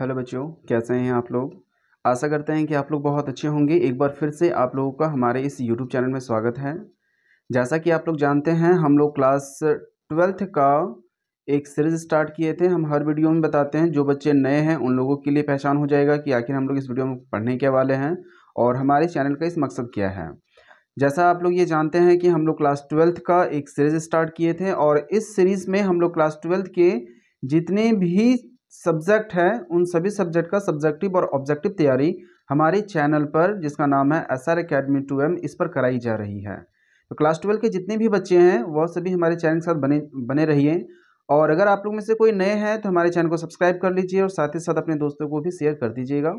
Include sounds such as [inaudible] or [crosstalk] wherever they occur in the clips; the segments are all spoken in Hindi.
हेलो बच्चों कैसे हैं आप लोग आशा करते हैं कि आप लोग बहुत अच्छे होंगे एक बार फिर से आप लोगों का हमारे इस यूट्यूब चैनल में स्वागत है जैसा कि आप लोग जानते हैं हम लोग क्लास ट्वेल्थ का एक सीरीज़ स्टार्ट किए थे हम हर वीडियो में बताते हैं जो बच्चे नए हैं उन लोगों के लिए पहचान हो जाएगा कि आखिर हम लोग इस वीडियो में पढ़ने के वाले हैं और हमारे चैनल का इस मकसद क्या है जैसा आप लोग ये जानते हैं कि हम लोग क्लास ट्वेल्थ का एक सीरीज़ स्टार्ट किए थे और इस सीरीज़ में हम लोग क्लास ट्वेल्थ के जितने भी सब्जेक्ट है उन सभी सब्जेक्ट का सब्जेक्टिव और ऑब्जेक्टिव तैयारी हमारे चैनल पर जिसका नाम है S R academy two M इस पर कराई जा रही है तो क्लास ट्वेल्व के जितने भी बच्चे हैं वह सभी हमारे चैनल के साथ बने बने रहिए और अगर आप लोग में से कोई नए हैं तो हमारे चैनल को सब्सक्राइब कर लीजिए और साथ ही साथ अपने दोस्तों को भी शेयर कर दीजिएगा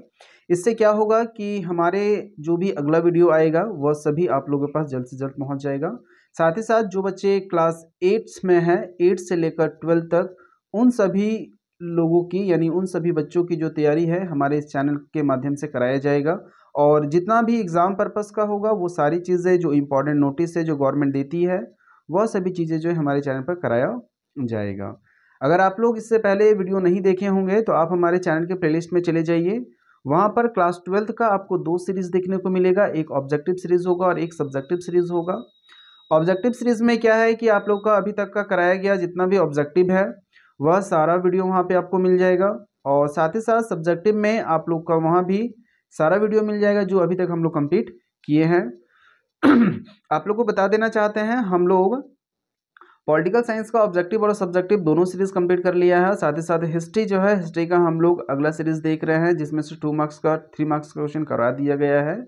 इससे क्या होगा कि हमारे जो भी अगला वीडियो आएगा वह सभी आप लोगों के पास जल्द से जल्द पहुँच जाएगा साथ ही साथ जो बच्चे क्लास एट्थ में हैं एट्थ से लेकर ट्वेल्थ तक उन सभी लोगों की यानी उन सभी बच्चों की जो तैयारी है हमारे इस चैनल के माध्यम से कराया जाएगा और जितना भी एग्ज़ाम पर्पस का होगा वो सारी चीज़ें जो इम्पोर्टेंट नोटिस है जो गवर्नमेंट देती है वह सभी चीज़ें जो है हमारे चैनल पर कराया जाएगा अगर आप लोग इससे पहले वीडियो नहीं देखे होंगे तो आप हमारे चैनल के प्लेलिस्ट में चले जाइए वहाँ पर क्लास ट्वेल्थ का आपको दो सीरीज़ देखने को मिलेगा एक ऑब्जेक्टिव सीरीज़ होगा और एक सब्जेक्टिव सीरीज़ होगा ऑब्जेक्टिव सीरीज़ में क्या है कि आप लोग का अभी तक का कराया गया जितना भी ऑब्जेक्टिव है वह सारा वीडियो वहाँ पे आपको मिल जाएगा और साथ ही साथ सब्जेक्टिव में आप लोग का वहाँ भी सारा वीडियो मिल जाएगा जो अभी तक हम लोग कंप्लीट किए हैं [clears throat] आप लोग को बता देना चाहते हैं हम लोग पॉलिटिकल साइंस का ऑब्जेक्टिव और सब्जेक्टिव दोनों सीरीज़ कंप्लीट कर लिया है साथ ही साथ हिस्ट्री जो है हिस्ट्री का हम लोग अगला सीरीज़ देख रहे हैं जिसमें से टू मार्क्स का थ्री मार्क्स का क्वेश्चन करा दिया गया है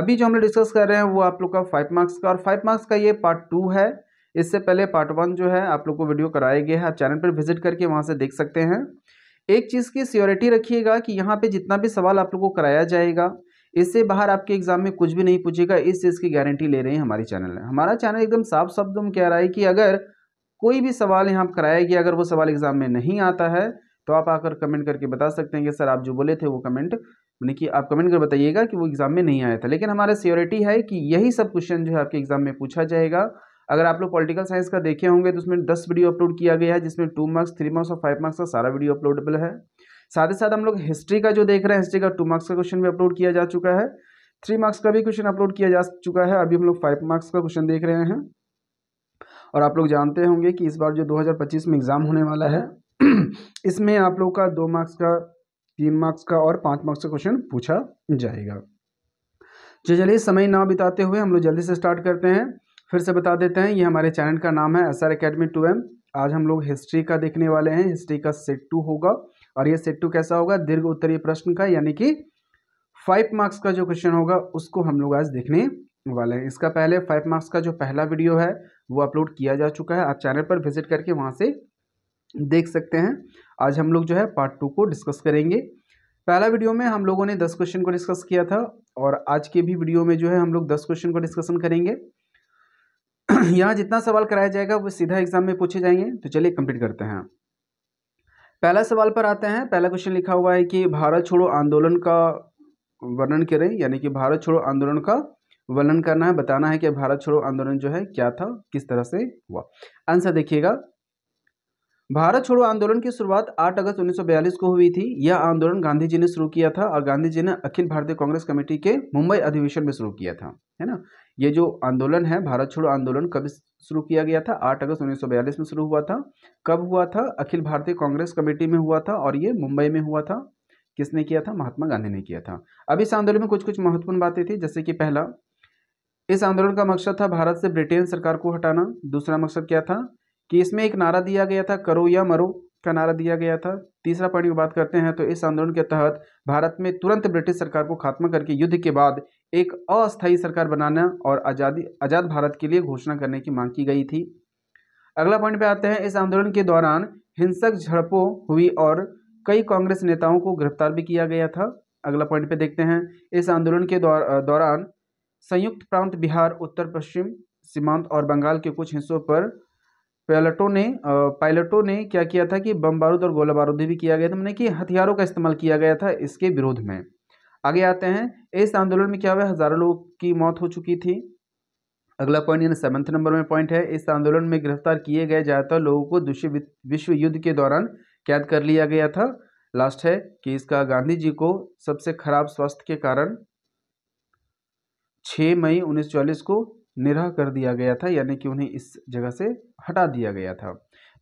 अभी जो हम लोग डिस्कस कर रहे हैं वो आप लोग का फाइव मार्क्स का और फाइव मार्क्स का ये पार्ट टू है इससे पहले पार्ट वन जो है आप लोग को वीडियो कराया गया है आप चैनल पर विजिट करके वहाँ से देख सकते हैं एक चीज़ की सियोरिटी रखिएगा कि यहाँ पे जितना भी सवाल आप लोग को कराया जाएगा इससे बाहर आपके एग्जाम में कुछ भी नहीं पूछेगा इस चीज़ की गारंटी ले रहे हैं हमारे चैनल है हमारा चैनल एकदम साफ शब्द में कह रहा है कि अगर कोई भी सवाल यहाँ कराया गया अगर वो सवाल एग्ज़ाम में नहीं आता है तो आप आकर कमेंट करके बता सकते हैं कि सर आप जो बोले थे वो कमेंट यानी कि आप कमेंट कर बताइएगा कि वो एग्ज़ाम में नहीं आया था लेकिन हमारा सियोरिटी है कि यही सब क्वेश्चन जो है आपके एग्ज़ाम में पूछा जाएगा अगर आप लोग पॉलिटिकल साइंस का देखे होंगे तो उसमें दस वीडियो अपलोड किया गया है जिसमें टू मार्क्स थ्री मार्क्स और फाइव मार्क्स का सारा वीडियो अपलोडेबल है साथ ही साथ हम लोग हिस्ट्री का जो देख रहे हैं हिस्ट्री का टू मार्क्स का क्वेश्चन भी अपलोड किया जा चुका है थ्री मार्क्स का भी क्वेश्चन अपलोड किया जा चुका है अभी हम लोग फाइव मार्क्स का क्वेश्चन देख रहे हैं और आप लोग जानते होंगे कि इस बार जो 2025 में एग्ज़ाम होने वाला है [clears throat] इसमें आप लोग का दो मार्क्स का तीन मार्क्स का और पाँच मार्क्स का क्वेश्चन पूछा जाएगा जो तो चलिए समय ना बिताते हुए हम लोग जल्दी से स्टार्ट करते हैं फिर से बता देते हैं ये हमारे चैनल का नाम है S R academy two M आज हम लोग हिस्ट्री का देखने वाले हैं हिस्ट्री का सेट टू होगा और ये सेट टू कैसा होगा दीर्घ उत्तरीय प्रश्न का यानी कि फाइव मार्क्स का जो क्वेश्चन होगा उसको हम लोग आज देखने वाले हैं इसका पहले फाइव मार्क्स का जो पहला वीडियो है वो अपलोड किया जा चुका है आप चैनल पर विजिट करके वहाँ से देख सकते हैं आज हम लोग जो है पार्ट टू को डिस्कस करेंगे पहला वीडियो में हम लोगों ने दस क्वेश्चन को डिस्कस किया था और आज के भी वीडियो में जो है हम लोग दस क्वेश्चन को डिस्कशन करेंगे [clears throat] यहाँ जितना सवाल कराया जाएगा वो सीधा एग्जाम में पूछे जाएंगे तो चलिए कंप्लीट करते हैं पहला सवाल पर आते हैं पहला क्वेश्चन लिखा हुआ है कि भारत छोड़ो आंदोलन का वर्णन करें यानी कि भारत छोड़ो आंदोलन का वर्णन करना है बताना है कि भारत छोड़ो आंदोलन जो है क्या था किस तरह से हुआ आंसर देखिएगा भारत छोड़ो आंदोलन की शुरुआत 8 अगस्त 1942 को हुई थी यह आंदोलन गांधी जी ने शुरू किया था और गांधी जी ने अखिल भारतीय कांग्रेस कमेटी के मुंबई अधिवेशन में शुरू किया था है ना ये जो आंदोलन है भारत छोड़ो आंदोलन कब शुरू किया गया था 8 अगस्त 1942 में शुरू हुआ था कब हुआ था अखिल भारतीय कांग्रेस कमेटी में हुआ था और ये मुंबई में हुआ था किसने किया था महात्मा गांधी ने किया था अब इस आंदोलन में कुछ कुछ महत्वपूर्ण बातें थी जैसे कि पहला इस आंदोलन का मकसद था भारत से ब्रिटेन सरकार को हटाना दूसरा मकसद क्या था कि इसमें एक नारा दिया गया था करो या मरो का नारा दिया गया था तीसरा पॉइंट की बात करते हैं तो इस आंदोलन के तहत भारत में तुरंत ब्रिटिश सरकार को खात्मा करके युद्ध के बाद एक अस्थायी सरकार बनाना और आज़ादी आज़ाद भारत के लिए घोषणा करने की मांग की गई थी अगला पॉइंट पे आते हैं इस आंदोलन के दौरान हिंसक झड़पों हुई और कई कांग्रेस नेताओं को गिरफ्तार भी किया गया था अगला पॉइंट पे देखते हैं इस आंदोलन के दौरान संयुक्त प्रांत बिहार उत्तर पश्चिम सीमांत और बंगाल के कुछ हिस्सों पर पायलटों ने पायलटों ने क्या किया था कि बम बारूद और गोला बारूद भी किया गया था मैंने मतलब कि हथियारों का इस्तेमाल किया गया था इसके विरोध में आगे आते हैं इस आंदोलन में क्या हुआ हज़ारों लोगों की मौत हो चुकी थी अगला पॉइंट यानी सेवंथ नंबर में पॉइंट है इस आंदोलन में गिरफ्तार किए गए ज़्यादातर लोगों को दूसरे विश्व युद्ध के दौरान कैद कर लिया गया था लास्ट है कि इसका गांधी जी को सबसे खराब स्वास्थ्य के कारण 6 मई उन्नीस को निरह कर दिया गया था यानी कि उन्हें इस जगह से हटा दिया गया था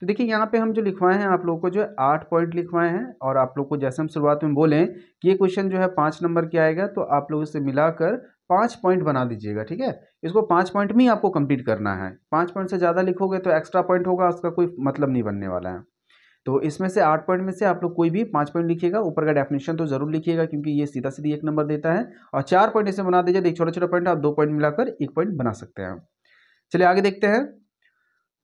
तो देखिए यहाँ पे हम जो लिखवाए हैं आप लोगों को जो है आठ पॉइंट लिखवाए हैं और आप लोग को जैसे हम शुरुआत में बोलें कि ये क्वेश्चन जो है पाँच नंबर के आएगा तो आप लोग इसे मिलाकर पाँच पॉइंट बना दीजिएगा ठीक है इसको पाँच पॉइंट में ही आपको कंप्लीट करना है पाँच पॉइंट से ज़्यादा लिखोगे तो एक्स्ट्रा पॉइंट होगा उसका कोई मतलब नहीं बनने वाला है तो इसमें से आठ पॉइंट में से आप लोग कोई भी पाँच पॉइंट लिखिएगा ऊपर का डेफिनेशन तो जरूर लिखिएगा क्योंकि ये सीधा सीधी एक नंबर देता है और चार पॉइंट इसमें बना दीजिए एक छोटा छोटा पॉइंट आप दो पॉइंट मिलाकर एक पॉइंट बना सकते हैं चलिए आगे देखते हैं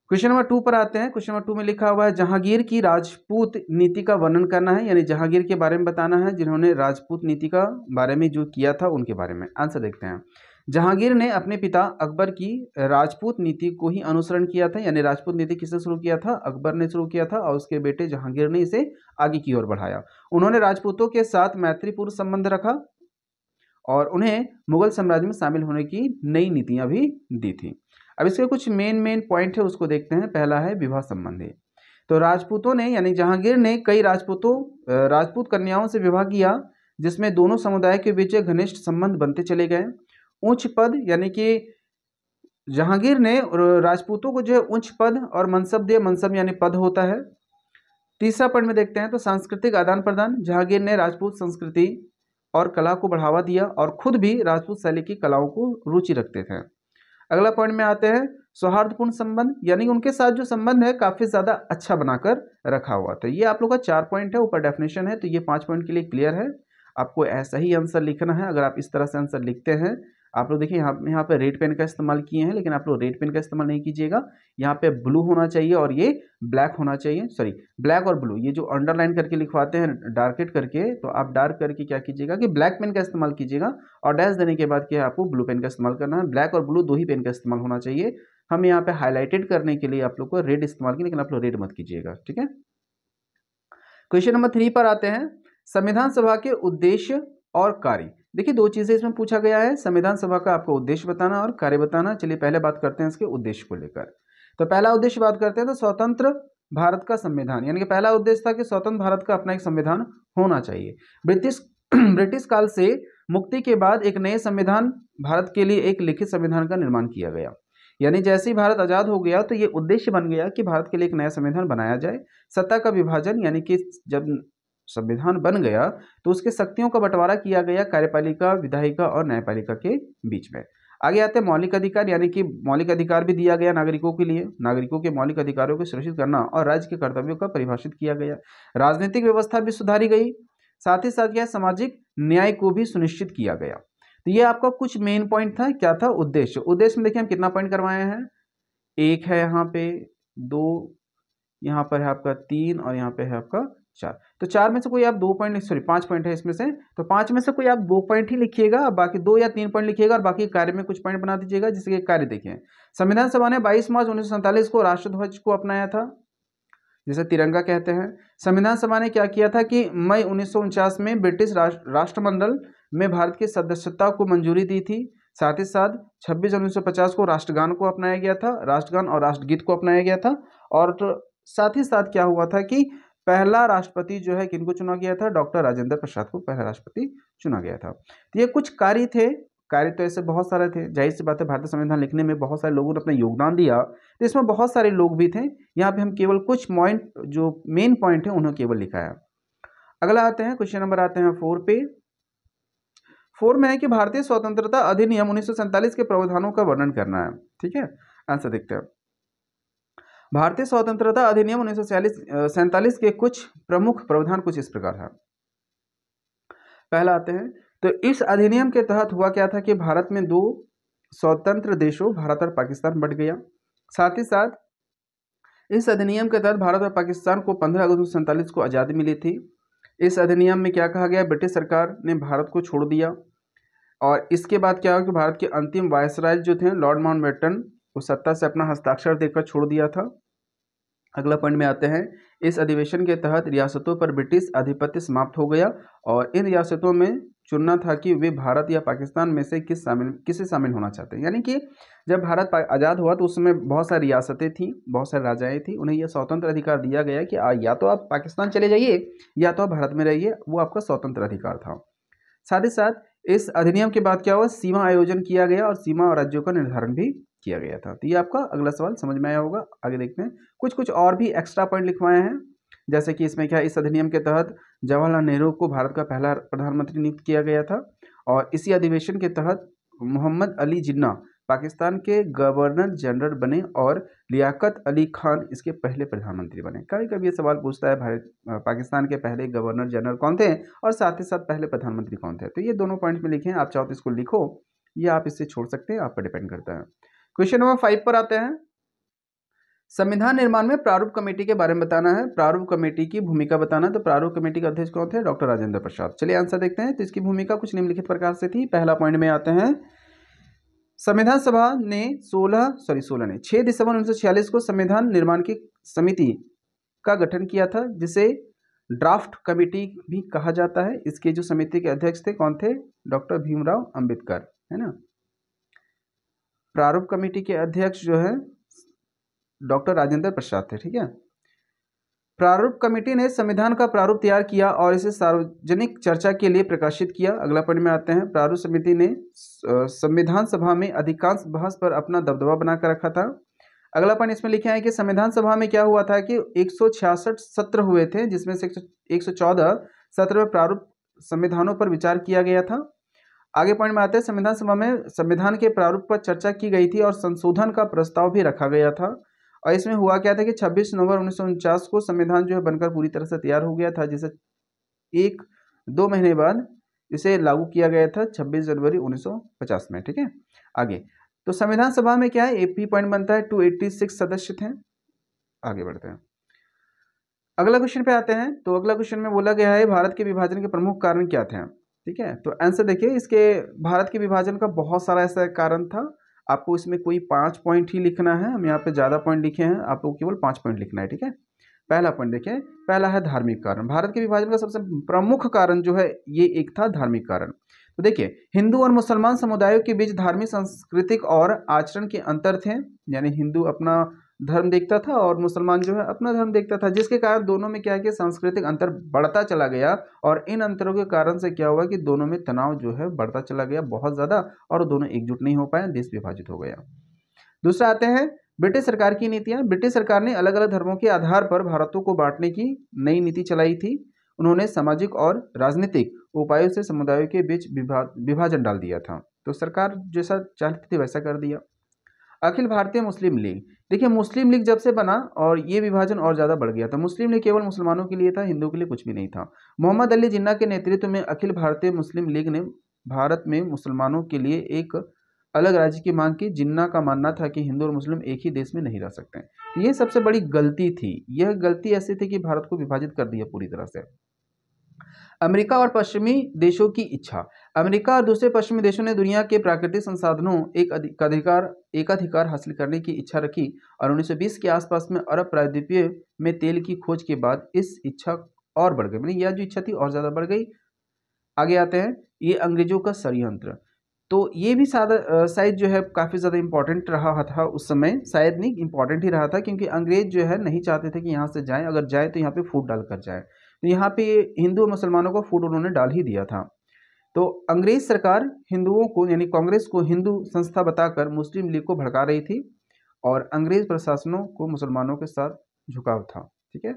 क्वेश्चन नंबर टू पर आते हैं क्वेश्चन नंबर टू में लिखा हुआ है जहांगीर की राजपूत नीति का वर्णन करना है यानी जहांगीर के बारे में बताना है जिन्होंने राजपूत नीति का बारे में जो किया था उनके बारे में आंसर देखते हैं जहांगीर ने अपने पिता अकबर की राजपूत नीति को ही अनुसरण किया था यानी राजपूत नीति किसने शुरू किया था अकबर ने शुरू किया था और उसके बेटे जहांगीर ने इसे आगे की ओर बढ़ाया उन्होंने राजपूतों के साथ मैत्रीपूर्ण संबंध रखा और उन्हें मुगल साम्राज्य में शामिल होने की नई नीतियाँ भी दी थी अब इसके कुछ मेन मेन पॉइंट है उसको देखते हैं पहला है विवाह संबंधी तो राजपूतों ने यानी जहांगीर ने कई राजपूतों राजपूत कन्याओं से विवाह किया जिसमें दोनों समुदाय के बीच घनिष्ठ संबंध बनते चले गए उच्च पद यानी कि जहांगीर ने राजपूतों को जो है उच्च पद और मनसब दिया मनसब यानी पद होता है तीसरा पद में देखते हैं तो सांस्कृतिक आदान प्रदान जहांगीर ने राजपूत संस्कृति और कला को बढ़ावा दिया और खुद भी राजपूत शैली की कलाओं को रुचि रखते थे अगला पॉइंट में आते हैं सौहार्दपूर्ण संबंध यानी उनके साथ जो संबंध है काफ़ी ज़्यादा अच्छा बनाकर रखा हुआ था तो ये आप लोग का चार पॉइंट है ऊपर डेफिनेशन है तो ये पाँच पॉइंट के लिए क्लियर है आपको ऐसा ही आंसर लिखना है अगर आप इस तरह से आंसर लिखते हैं आप लोग देखिए यहाँ यहाँ पे रेड पेन का इस्तेमाल किए हैं लेकिन आप लोग रेड पेन का इस्तेमाल नहीं कीजिएगा यहाँ पे ब्लू होना चाहिए और ये ब्लैक होना चाहिए सॉरी ब्लैक और ब्लू ये जो अंडरलाइन करके लिखवाते हैं डार्केट करके तो आप डार्क करके क्या कीजिएगा कि ब्लैक पेन का इस्तेमाल कीजिएगा और डैश देने के बाद क्या आपको ब्लू पेन का इस्तेमाल करना है ब्लैक और ब्लू दो ही पेन का इस्तेमाल होना चाहिए हम यहाँ पे हाईलाइटेड करने के लिए आप लोग को रेड इस्तेमाल किया लेकिन आप लोग रेड मत कीजिएगा ठीक है क्वेश्चन नंबर थ्री पर आते हैं संविधान सभा के उद्देश्य और कार्य देखिए दो चीज़ें इसमें पूछा गया है संविधान सभा का आपको उद्देश्य बताना और कार्य बताना चलिए पहले बात करते हैं इसके उद्देश्य को लेकर तो पहला उद्देश्य बात करते हैं तो स्वतंत्र भारत का संविधान यानी कि पहला उद्देश्य था कि स्वतंत्र भारत का अपना एक संविधान होना चाहिए ब्रिटिश [clears throat] ब्रिटिश काल से मुक्ति के बाद एक नए संविधान भारत के लिए एक लिखित संविधान का निर्माण किया गया यानी जैसे ही भारत आज़ाद हो गया तो ये उद्देश्य बन गया कि भारत के लिए एक नया संविधान बनाया जाए सत्ता का विभाजन यानी कि जब संविधान बन गया तो उसके शक्तियों का बंटवारा किया गया कार्यपालिका विधायिका और न्यायपालिका के बीच में आगे आते हैं मौलिक अधिकार यानी कि मौलिक अधिकार भी दिया गया नागरिकों के लिए नागरिकों के मौलिक अधिकारों को सुरक्षित करना और राज्य के कर्तव्यों का परिभाषित किया गया राजनीतिक व्यवस्था भी सुधारी गई साथ ही साथ यह सामाजिक न्याय को भी सुनिश्चित किया गया तो ये आपका कुछ मेन पॉइंट था क्या था उद्देश्य उद्देश्य में देखिए हम कितना पॉइंट करवाए हैं एक है यहाँ पे दो यहाँ पर है आपका तीन और यहाँ पे है आपका चार तो चार में से कोई आप दो पॉइंट सॉरी पांच पॉइंट है इसमें से तो पांच में से कोई आप दो पॉइंट ही लिखिएगा बाकी दो या तीन पॉइंट लिखिएगा और बाकी कार्य में कुछ पॉइंट बना दीजिएगा जिसके कार्य देखिए संविधान सभा ने बाईस मार्च उन्नीस को राष्ट्रध्वज को अपनाया था जिसे तिरंगा कहते हैं संविधान सभा ने क्या किया था कि मई उन्नीस में ब्रिटिश राष्ट्रमंडल में भारत की सदस्यता को मंजूरी दी थी साथ ही साथ छब्बीस उन्नीस को राष्ट्रगान को अपनाया गया था राष्ट्रगान और राष्ट्रगीत को अपनाया गया था और तो साथ ही साथ क्या हुआ था कि पहला राष्ट्रपति जो है किनको चुना गया था डॉक्टर राजेंद्र प्रसाद को पहला राष्ट्रपति चुना गया था तो ये कुछ कार्य थे कार्य तो ऐसे बहुत सारे थे जाहिर सी बात है भारतीय संविधान लिखने में बहुत सारे लोगों ने अपना योगदान दिया तो इसमें बहुत सारे लोग भी थे यहाँ पे हम केवल कुछ पॉइंट जो मेन पॉइंट है उन्हें केवल लिखा है अगला आते हैं क्वेश्चन नंबर आते हैं फोर पे फोर में है कि भारतीय स्वतंत्रता अधिनियम उन्नीस के प्रावधानों का वर्णन करना है ठीक है आंसर देखते हैं भारतीय स्वतंत्रता अधिनियम उन्नीस सौ के कुछ प्रमुख प्रावधान कुछ इस प्रकार है पहला आते हैं तो इस अधिनियम के तहत हुआ क्या था कि भारत में दो स्वतंत्र देशों भारत और पाकिस्तान बढ़ गया साथ ही साथ इस अधिनियम के तहत भारत और पाकिस्तान को 15 अगस्त उन्नीस को आज़ादी मिली थी इस अधिनियम में क्या कहा गया ब्रिटिश सरकार ने भारत को छोड़ दिया और इसके बाद क्या हुआ कि भारत के अंतिम वायसराय जो थे लॉर्ड माउंट वो सत्ता से अपना हस्ताक्षर देकर छोड़ दिया था अगला पॉइंट में आते हैं इस अधिवेशन के तहत रियासतों पर ब्रिटिश आधिपत्य समाप्त हो गया और इन रियासतों में चुनना था कि वे भारत या पाकिस्तान में से किस शामिल किसे शामिल होना चाहते हैं यानी कि जब भारत आज़ाद हुआ तो उसमें बहुत सारी रियासतें थीं बहुत सारे राजाएं थीं उन्हें यह स्वतंत्र अधिकार दिया गया कि या तो आप पाकिस्तान चले जाइए या तो आप भारत में रहिए वो आपका स्वतंत्र अधिकार था साथ ही साथ इस अधिनियम के बाद क्या हुआ सीमा आयोजन किया गया और सीमा और राज्यों का निर्धारण भी किया गया था तो ये आपका अगला सवाल समझ में आया होगा आगे देखते हैं कुछ कुछ और भी एक्स्ट्रा पॉइंट लिखवाए हैं जैसे कि इसमें क्या इस अधिनियम के तहत जवाहरलाल नेहरू को भारत का पहला प्रधानमंत्री नियुक्त किया गया था और इसी अधिवेशन के तहत मोहम्मद अली जिन्ना पाकिस्तान के गवर्नर जनरल बने और लियाकत अली खान इसके पहले प्रधानमंत्री बने कभी कभी ये सवाल पूछता है भारत पाकिस्तान के पहले गवर्नर जनरल कौन थे और साथ ही साथ पहले प्रधानमंत्री कौन थे तो ये दोनों पॉइंट में लिखे आप चाहो तो इसको लिखो या आप इससे छोड़ सकते हैं आप पर डिपेंड करता है क्वेश्चन नंबर फाइव पर आते हैं संविधान निर्माण में प्रारूप कमेटी के बारे में बताना है प्रारूप कमेटी की भूमिका बताना तो प्रारूप कमेटी के अध्यक्ष कौन थे डॉक्टर राजेंद्र प्रसाद चलिए आंसर देखते हैं तो इसकी भूमिका कुछ निम्नलिखित प्रकार से थी पहला पॉइंट में आते हैं संविधान सभा ने 16 सॉरी 16 ने 6 दिसंबर उन्नीस को संविधान निर्माण की समिति का गठन किया था जिसे ड्राफ्ट कमेटी भी कहा जाता है इसके जो समिति के अध्यक्ष थे कौन थे डॉक्टर भीमराव अम्बेडकर है ना प्रारूप कमेटी के अध्यक्ष जो है डॉक्टर राजेंद्र प्रसाद थे ठीक है प्रारूप कमेटी ने संविधान का प्रारूप तैयार किया और इसे सार्वजनिक चर्चा के लिए प्रकाशित किया अगला पॉइंट में आते हैं प्रारूप समिति ने संविधान सभा में अधिकांश बहस पर अपना दबदबा बनाकर रखा था अगला पॉइंट इसमें लिखा है कि संविधान सभा में क्या हुआ था कि 166 सत्र हुए थे जिसमें से 114 सत्र में प्रारूप संविधानों पर विचार किया गया था आगे पॉइंट में आते हैं संविधान सभा में संविधान के प्रारूप पर चर्चा की गई थी और संशोधन का प्रस्ताव भी रखा गया था और इसमें हुआ क्या था कि 26 नवंबर उन्नीस को संविधान जो है बनकर पूरी तरह से तैयार हो गया था जिसे एक दो महीने बाद इसे लागू किया गया था 26 जनवरी 1950 में ठीक है आगे तो संविधान सभा में क्या है एपी पॉइंट बनता है 286 सदस्य थे आगे बढ़ते हैं अगला क्वेश्चन पे आते हैं तो अगला क्वेश्चन में बोला गया है भारत के विभाजन के प्रमुख कारण क्या थे ठीक है तो आंसर देखिए इसके भारत के विभाजन का बहुत सारा ऐसा कारण था आपको इसमें कोई पाँच पॉइंट ही लिखना है हम यहाँ पे ज़्यादा पॉइंट लिखे हैं आपको केवल पाँच पॉइंट लिखना है ठीक है पहला पॉइंट देखिए पहला है धार्मिक कारण भारत के विभाजन का सबसे प्रमुख कारण जो है ये एक था धार्मिक कारण तो देखिए हिंदू और मुसलमान समुदायों के बीच धार्मिक सांस्कृतिक और आचरण के अंतर थे यानी हिंदू अपना धर्म देखता था और मुसलमान जो है अपना धर्म देखता था जिसके कारण दोनों में क्या है कि सांस्कृतिक अंतर बढ़ता चला गया और इन अंतरों के कारण से क्या हुआ कि दोनों में तनाव जो है बढ़ता चला गया बहुत ज़्यादा और दोनों एकजुट नहीं हो पाए देश विभाजित हो गया दूसरा आते हैं ब्रिटिश सरकार की नीतियाँ ब्रिटिश सरकार ने अलग अलग धर्मों के आधार पर भारतों को बांटने की नई नीति चलाई थी उन्होंने सामाजिक और राजनीतिक उपायों से समुदायों के बीच विभाजन डाल दिया था तो सरकार जैसा चाहती थी वैसा कर दिया अखिल भारतीय मुस्लिम लीग देखिए मुस्लिम लीग जब से बना और ये विभाजन और ज़्यादा बढ़ गया था मुस्लिम लीग केवल मुसलमानों के लिए था हिंदुओं के लिए कुछ भी नहीं था मोहम्मद अली जिन्ना के नेतृत्व में अखिल भारतीय मुस्लिम लीग ने भारत में मुसलमानों के लिए एक अलग राज्य की मांग की जिन्ना का मानना था कि हिंदू और मुस्लिम एक ही देश में नहीं रह सकते तो ये सबसे बड़ी गलती थी यह गलती ऐसी थी कि भारत को विभाजित कर दिया पूरी तरह से अमेरिका और पश्चिमी देशों की इच्छा अमेरिका और दूसरे पश्चिमी देशों ने दुनिया के प्राकृतिक संसाधनों एक अधिकार एकाधिकार हासिल करने की इच्छा रखी और 1920 के आसपास में अरब प्रायद्वीपीय में तेल की खोज के बाद इस इच्छा और बढ़ गई मैंने मतलब यह जो इच्छा थी और ज़्यादा बढ़ गई आगे आते हैं ये अंग्रेजों का षडयंत्र तो ये भी शायद जो है काफ़ी ज़्यादा इंपॉर्टेंट रहा था उस समय शायद नहीं इंपॉर्टेंट ही रहा था क्योंकि अंग्रेज जो है नहीं चाहते थे कि यहाँ से जाएँ अगर जाए तो यहाँ पे फूट डाल कर तो यहाँ पे हिंदू और मुसलमानों को फूट उन्होंने डाल ही दिया था तो अंग्रेज सरकार हिंदुओं को यानी कांग्रेस को हिंदू संस्था बताकर मुस्लिम लीग को भड़का रही थी और अंग्रेज प्रशासनों को मुसलमानों के साथ झुकाव था ठीक है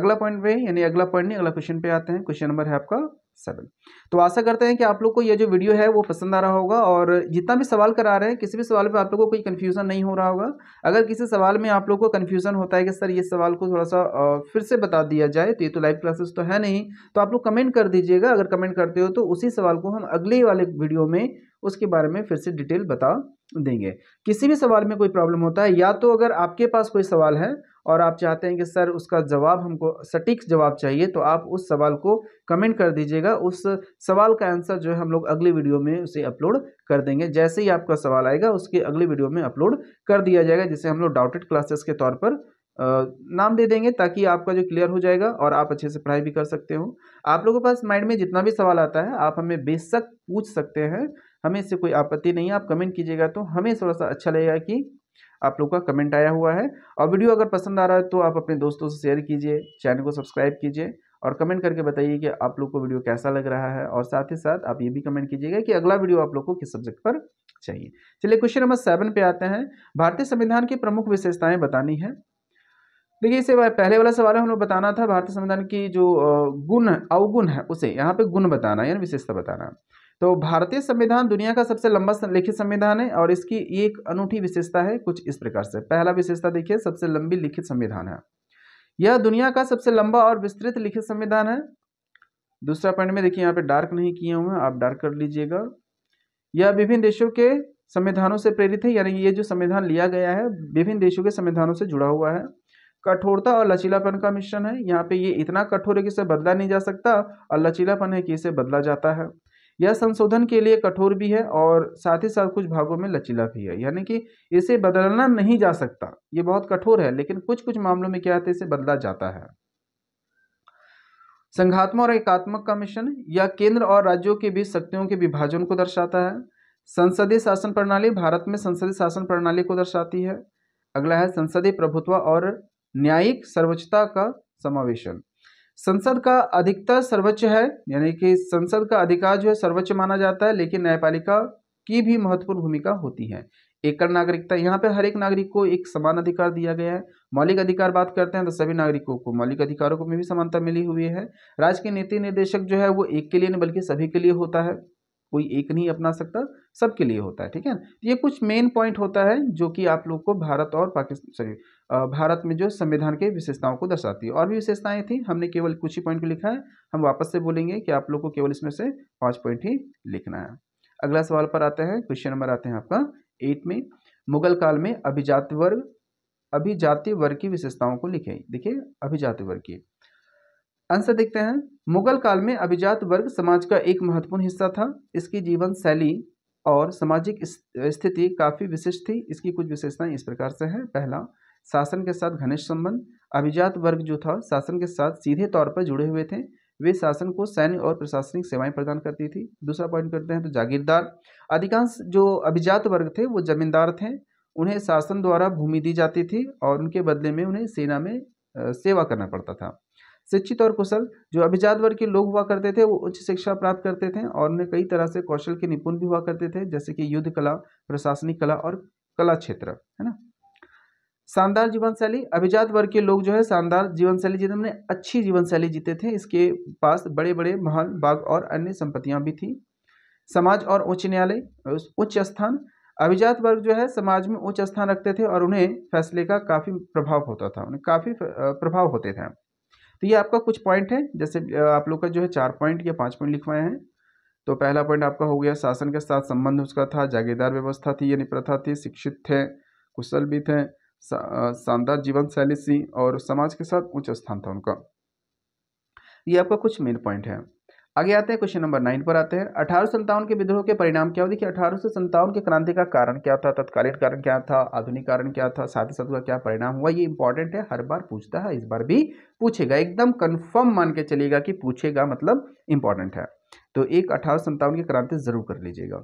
अगला पॉइंट पे यानी अगला पॉइंट नहीं अगला क्वेश्चन पे आते हैं क्वेश्चन नंबर है आपका सेवन तो आशा करते हैं कि आप लोग को ये जो वीडियो है वो पसंद आ रहा होगा और जितना भी सवाल करा रहे हैं किसी भी सवाल पे आप लोगों को कोई कन्फ्यूज़न नहीं हो रहा होगा अगर किसी सवाल में आप लोग को कन्फ्यूज़न होता है कि सर ये सवाल को थोड़ा सा फिर से बता दिया जाए तो ये तो लाइव क्लासेस तो है नहीं तो आप लोग कमेंट कर दीजिएगा अगर कमेंट करते हो तो उसी सवाल को हम अगले वाले वीडियो में उसके बारे में फिर से डिटेल बता देंगे किसी भी सवाल में कोई प्रॉब्लम होता है या तो अगर आपके पास कोई सवाल है और आप चाहते हैं कि सर उसका जवाब हमको सटीक जवाब चाहिए तो आप उस सवाल को कमेंट कर दीजिएगा उस सवाल का आंसर जो है हम लोग अगली वीडियो में उसे अपलोड कर देंगे जैसे ही आपका सवाल आएगा उसके अगली वीडियो में अपलोड कर दिया जाएगा जिसे हम लोग डाउटेड क्लासेस के तौर पर नाम दे देंगे ताकि आपका जो क्लियर हो जाएगा और आप अच्छे से पढ़ाई भी कर सकते हो आप लोगों के पास माइंड में जितना भी सवाल आता है आप हमें बेशक पूछ सकते हैं हमें इससे कोई आपत्ति नहीं है आप कमेंट कीजिएगा तो हमें थोड़ा सा अच्छा लगेगा कि आप लोग का कमेंट आया हुआ है और वीडियो अगर पसंद आ रहा है तो आप अपने दोस्तों से शेयर कीजिए चैनल को सब्सक्राइब कीजिए और कमेंट करके बताइए कि आप लोग को वीडियो कैसा लग रहा है और साथ ही साथ आप ये भी कमेंट कीजिएगा कि अगला वीडियो आप लोग को किस सब्जेक्ट पर चाहिए चलिए क्वेश्चन नंबर सेवन पे आते हैं भारतीय संविधान की प्रमुख विशेषताएं बतानी है देखिए इसे पहले वाला सवाल है हम लोग बताना था भारतीय संविधान की जो गुण अवगुण है उसे यहाँ पे गुण बताना यानी विशेषता बताना तो भारतीय संविधान दुनिया का सबसे लंबा लिखित संविधान है और इसकी एक अनूठी विशेषता है कुछ इस प्रकार से पहला विशेषता देखिए सबसे लंबी लिखित संविधान है यह दुनिया का सबसे लंबा और विस्तृत लिखित संविधान है दूसरा पॉइंट में देखिए यहाँ पे डार्क नहीं किए हुए हैं आप डार्क कर लीजिएगा यह विभिन्न देशों के संविधानों से प्रेरित है यानी ये जो संविधान लिया गया है विभिन्न देशों के संविधानों से जुड़ा हुआ है कठोरता और लचीलापन का मिश्रण है यहाँ पे ये इतना कठोर है कि इसे बदला नहीं जा सकता और लचीलापन है कि इसे बदला जाता है यह संशोधन के लिए कठोर भी है और साथ ही साथ कुछ भागों में लचीला भी है यानी कि इसे बदलना नहीं जा सकता ये बहुत कठोर है लेकिन कुछ कुछ मामलों में क्या है तो इसे बदला जाता है संघात्मक और एकात्मक कमीशन यह केंद्र और राज्यों के बीच शक्तियों के विभाजन को दर्शाता है संसदीय शासन प्रणाली भारत में संसदीय शासन प्रणाली को दर्शाती है अगला है संसदीय प्रभुत्व और न्यायिक सर्वोच्चता का समावेशन संसद का अधिकतर सर्वोच्च है यानी कि संसद का अधिकार जो है सर्वोच्च माना जाता है लेकिन न्यायपालिका की भी महत्वपूर्ण भूमिका होती है एकल नागरिकता यहाँ पे हर एक नागरिक को एक समान अधिकार दिया गया है मौलिक अधिकार बात करते हैं तो सभी नागरिकों को मौलिक अधिकारों को में भी समानता मिली हुई है राज्य के नीति निर्देशक जो है वो एक के लिए नहीं बल्कि सभी के लिए होता है कोई एक नहीं अपना सकता सबके लिए होता है ठीक है ये कुछ मेन पॉइंट होता है जो कि आप लोग को भारत और पाकिस्तान सॉरी भारत में जो संविधान के विशेषताओं को दर्शाती है और भी विशेषताएं थी हमने केवल कुछ ही पॉइंट को लिखा है हम वापस से बोलेंगे कि आप लोग को केवल इसमें से पाँच पॉइंट ही लिखना है अगला सवाल पर आते हैं क्वेश्चन नंबर आते हैं आपका एट में मुगल काल में अभिजात वर्ग अभिजाति वर्ग की विशेषताओं को लिखें देखिए अभिजाति वर्ग की आंसर देखते हैं मुगल काल में अभिजात वर्ग समाज का एक महत्वपूर्ण हिस्सा था इसकी जीवन शैली और सामाजिक स्थिति काफ़ी विशिष्ट थी इसकी कुछ विशेषताएं इस प्रकार से हैं पहला शासन के साथ घनिष्ठ संबंध अभिजात वर्ग जो था शासन के साथ सीधे तौर पर जुड़े हुए थे वे शासन को सैन्य और प्रशासनिक सेवाएं प्रदान करती थी दूसरा पॉइंट करते हैं तो जागीरदार अधिकांश जो अभिजात वर्ग थे वो जमींदार थे उन्हें शासन द्वारा भूमि दी जाती थी और उनके बदले में उन्हें सेना में सेवा करना पड़ता था शिक्षित और कुशल जो अभिजात वर्ग के लोग हुआ करते थे वो उच्च शिक्षा प्राप्त करते थे और उन्हें कई तरह से कौशल के निपुण भी हुआ करते थे जैसे कि युद्ध कला प्रशासनिक कला और कला क्षेत्र है ना शानदार जीवन शैली अभिजात वर्ग के लोग जो है शानदार जीवन शैली जीते हमने अच्छी जीवन शैली जीते थे इसके पास बड़े बड़े महल बाग और अन्य संपत्तियां भी थी समाज और उच्च न्यायालय उच्च स्थान अभिजात वर्ग जो है समाज में उच्च स्थान रखते थे और उन्हें फैसले का काफ़ी प्रभाव होता था उन्हें काफ़ी प्रभाव होते थे तो ये आपका कुछ पॉइंट है जैसे आप लोग का जो है चार पॉइंट या पाँच पॉइंट लिखवाए हैं तो पहला पॉइंट आपका हो गया शासन के साथ संबंध उसका था जागीरदार व्यवस्था थी यानी प्रथा थी शिक्षित थे कुशल भी थे शानदार जीवन शैली सी और समाज के साथ उच्च स्थान था उनका ये आपका कुछ मेन पॉइंट है आगे आते हैं क्वेश्चन नंबर नाइन पर आते हैं अठारह के विद्रोह के परिणाम क्या हो देखिए अठारह के क्रांति का कारण क्या था तत्कालीन कारण क्या था आधुनिक कारण क्या था साथ ही साथ का क्या परिणाम हुआ ये इंपॉर्टेंट है हर बार पूछता है इस बार भी पूछेगा एकदम कन्फर्म मान के चलिएगा कि पूछेगा मतलब इंपॉर्टेंट है तो एक अठारह की क्रांति जरूर कर लीजिएगा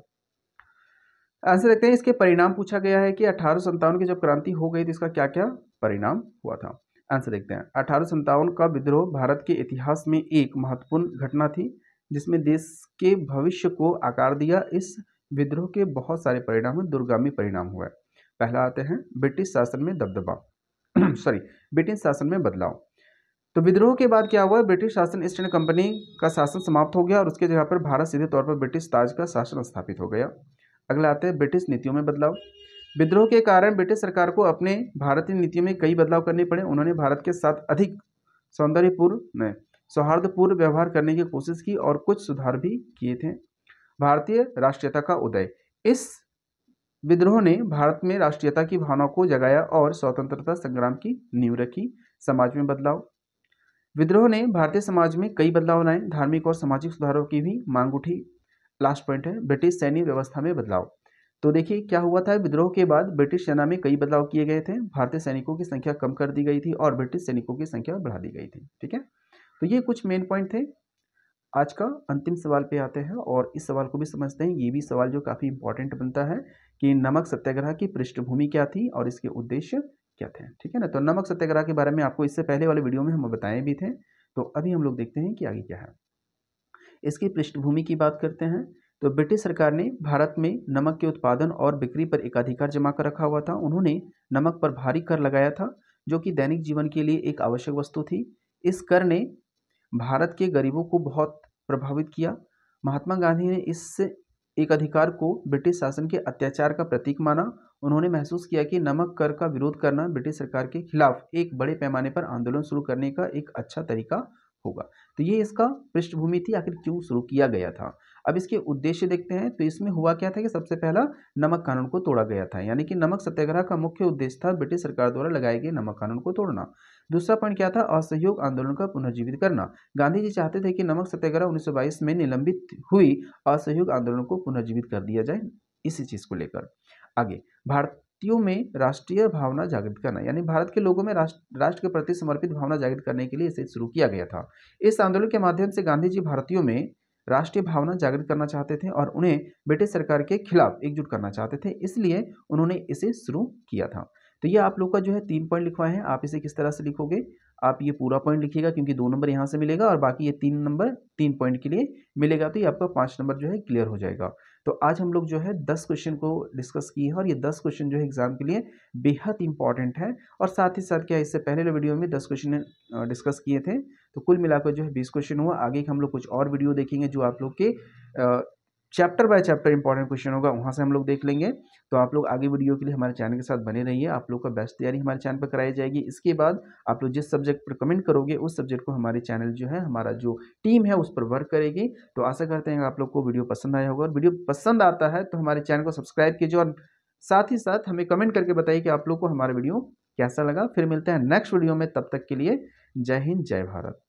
आंसर देखते हैं इसके परिणाम पूछा गया है कि अठारह की जब क्रांति हो गई तो इसका क्या क्या परिणाम हुआ था आंसर देखते हैं अठारह का विद्रोह भारत के इतिहास में एक महत्वपूर्ण घटना थी जिसमें देश के भविष्य को आकार दिया इस विद्रोह के बहुत सारे परिणाम दुर्गामी परिणाम हुआ पहला आते हैं ब्रिटिश शासन में दबदबा [clears throat] सॉरी ब्रिटिश शासन में बदलाव तो विद्रोह के बाद क्या हुआ ब्रिटिश शासन ईस्ट इंडिया कंपनी का शासन समाप्त हो गया और उसके जगह पर भारत सीधे तौर पर ब्रिटिश ताज का शासन स्थापित हो गया अगला आते हैं ब्रिटिश नीतियों में बदलाव विद्रोह के कारण ब्रिटिश सरकार को अपने भारतीय नीतियों में कई बदलाव करने पड़े उन्होंने भारत के साथ अधिक सौंदर्यपूर्ण सौहार्दपूर्ण व्यवहार करने की कोशिश की और कुछ सुधार भी किए थे भारतीय राष्ट्रीयता का उदय इस विद्रोह ने भारत में राष्ट्रीयता की भावना को जगाया और स्वतंत्रता संग्राम की नींव रखी समाज में बदलाव विद्रोह ने भारतीय समाज में कई बदलाव लाए धार्मिक और सामाजिक सुधारों की भी मांग उठी लास्ट पॉइंट है ब्रिटिश सैन्य व्यवस्था में बदलाव तो देखिए क्या हुआ था विद्रोह के बाद ब्रिटिश सेना में कई बदलाव किए गए थे भारतीय सैनिकों की संख्या कम कर दी गई थी और ब्रिटिश सैनिकों की संख्या बढ़ा दी गई थी ठीक है तो ये कुछ मेन पॉइंट थे आज का अंतिम सवाल पे आते हैं और इस सवाल को भी समझते हैं ये भी सवाल जो काफ़ी इंपॉर्टेंट बनता है कि नमक सत्याग्रह की पृष्ठभूमि क्या थी और इसके उद्देश्य क्या थे ठीक है ना तो नमक सत्याग्रह के बारे में आपको इससे पहले वाले वीडियो में हम बताए भी थे तो अभी हम लोग देखते हैं कि आगे क्या है इसकी पृष्ठभूमि की बात करते हैं तो ब्रिटिश सरकार ने भारत में नमक के उत्पादन और बिक्री पर एकाधिकार जमा कर रखा हुआ था उन्होंने नमक पर भारी कर लगाया था जो कि दैनिक जीवन के लिए एक आवश्यक वस्तु थी इस कर ने भारत के गरीबों को बहुत प्रभावित किया महात्मा गांधी ने इस एकाधिकार को ब्रिटिश शासन के अत्याचार का प्रतीक माना उन्होंने महसूस किया कि नमक कर का विरोध करना ब्रिटिश सरकार के खिलाफ एक बड़े पैमाने पर आंदोलन शुरू करने का एक अच्छा तरीका होगा तो ये इसका पृष्ठभूमि थी आखिर क्यों शुरू किया गया था अब इसके उद्देश्य देखते हैं तो इसमें हुआ क्या था कि सबसे पहला नमक कानून को तोड़ा गया था यानी कि नमक सत्याग्रह का मुख्य उद्देश्य था ब्रिटिश सरकार द्वारा लगाए गए नमक कानून को तोड़ना दूसरा पॉइंट क्या था असहयोग आंदोलन का पुनर्जीवित करना गांधी जी चाहते थे कि नमक सत्याग्रह उन्नीस में निलंबित हुई असहयोग आंदोलन को पुनर्जीवित कर दिया जाए इसी चीज़ को लेकर आगे भारत व्यक्तियों में राष्ट्रीय भावना जागृत करना यानी भारत के लोगों में राष्ट्र राष्ट्र के प्रति समर्पित भावना जागृत करने के लिए इसे शुरू किया गया था इस आंदोलन के माध्यम से गांधी जी भारतीयों में राष्ट्रीय भावना जागृत करना चाहते थे और उन्हें ब्रिटिश सरकार के खिलाफ एकजुट करना चाहते थे इसलिए उन्होंने इसे शुरू किया था तो ये आप लोग का जो है तीन पॉइंट लिखवाए हैं आप इसे किस तरह से लिखोगे आप ये पूरा पॉइंट लिखिएगा क्योंकि दो नंबर यहाँ से मिलेगा और बाकी ये तीन नंबर तीन पॉइंट के लिए मिलेगा तो ये आपका पाँच नंबर जो है क्लियर हो जाएगा तो आज हम लोग जो है दस क्वेश्चन को डिस्कस किए हैं और ये दस क्वेश्चन जो है एग्ज़ाम के लिए बेहद इंपॉर्टेंट है और साथ ही साथ क्या इससे पहले वीडियो में दस क्वेश्चन डिस्कस किए थे तो कुल मिलाकर जो है बीस क्वेश्चन हुआ आगे हम लोग कुछ और वीडियो देखेंगे जो आप लोग के chapter by chapter important question होगा वहाँ से हम लोग देख लेंगे तो आप लोग आगे वीडियो के लिए हमारे चैनल के साथ बने रहिए आप लोग का बेस्ट तैयारी हमारे चैनल पर कराई जाएगी इसके बाद आप लोग जिस सब्जेक्ट पर कमेंट करोगे उस सब्जेक्ट को हमारे चैनल जो है हमारा जो टीम है उस पर वर्क करेगी तो आशा करते हैं आप लोग को वीडियो पसंद आया होगा और वीडियो पसंद आता है तो हमारे चैनल को सब्सक्राइब कीजिए और साथ ही साथ हमें कमेंट करके बताइए कि आप लोग को हमारा वीडियो कैसा लगा फिर मिलते हैं नेक्स्ट वीडियो में तब तक के लिए जय हिंद जय भारत